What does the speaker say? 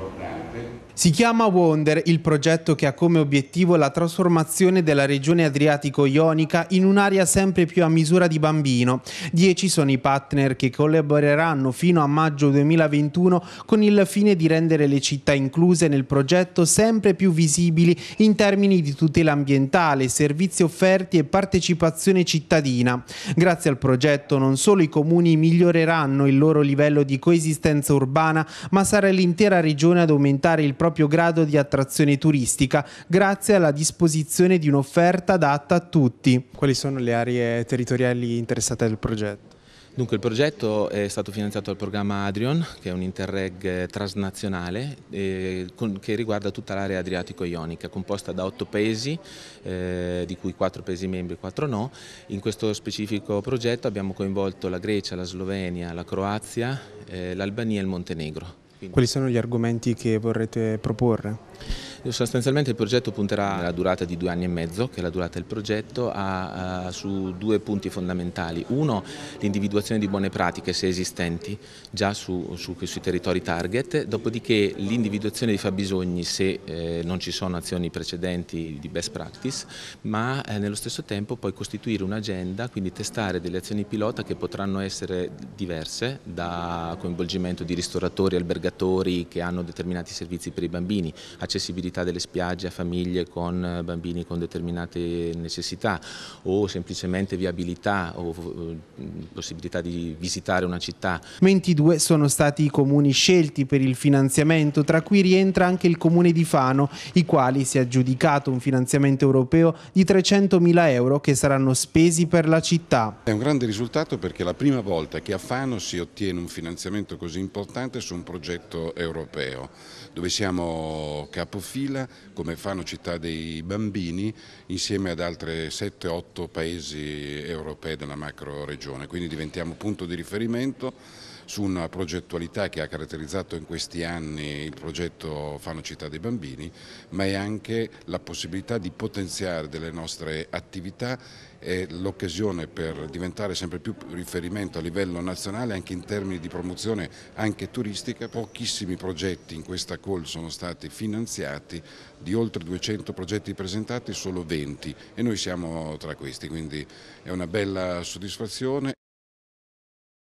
importante. Si chiama Wonder il progetto che ha come obiettivo la trasformazione della regione adriatico-ionica in un'area sempre più a misura di bambino. Dieci sono i partner che collaboreranno fino a maggio 2021 con il fine di rendere le città incluse nel progetto sempre più visibili in termini di tutela ambientale, servizi offerti e partecipazione cittadina. Grazie al progetto non solo i comuni miglioreranno il loro livello di coesistenza urbana, ma sarà l'intera regione regione ad aumentare il proprio grado di attrazione turistica grazie alla disposizione di un'offerta adatta a tutti. Quali sono le aree territoriali interessate al progetto? Dunque il progetto è stato finanziato dal programma Adrion, che è un interreg eh, transnazionale eh, che riguarda tutta l'area adriatico-ionica, composta da otto paesi, eh, di cui quattro paesi membri e quattro no. In questo specifico progetto abbiamo coinvolto la Grecia, la Slovenia, la Croazia, eh, l'Albania e il Montenegro. Quindi. Quali sono gli argomenti che vorrete proporre? Sostanzialmente il progetto punterà alla durata di due anni e mezzo, che è la durata del progetto, a, a, su due punti fondamentali. Uno, l'individuazione di buone pratiche, se esistenti, già su, su, sui territori target, dopodiché l'individuazione di fabbisogni, se eh, non ci sono azioni precedenti di best practice, ma eh, nello stesso tempo poi costituire un'agenda, quindi testare delle azioni pilota che potranno essere diverse da coinvolgimento di ristoratori, albergatori che hanno determinati servizi per i bambini, accessibilità disponibilità delle spiagge a famiglie con eh, bambini con determinate necessità o semplicemente viabilità o eh, possibilità di visitare una città. 22 sono stati i comuni scelti per il finanziamento, tra cui rientra anche il comune di Fano, i quali si è aggiudicato un finanziamento europeo di 300 mila euro che saranno spesi per la città. È un grande risultato perché è la prima volta che a Fano si ottiene un finanziamento così importante su un progetto europeo, dove siamo capofila fila come fanno Città dei Bambini insieme ad altri 7-8 paesi europei della macro regione, quindi diventiamo punto di riferimento su una progettualità che ha caratterizzato in questi anni il progetto Fano Città dei Bambini, ma è anche la possibilità di potenziare delle nostre attività e l'occasione per diventare sempre più riferimento a livello nazionale anche in termini di promozione anche turistica. Pochissimi progetti in questa call sono stati finanziati, di oltre 200 progetti presentati solo 20 e noi siamo tra questi, quindi è una bella soddisfazione.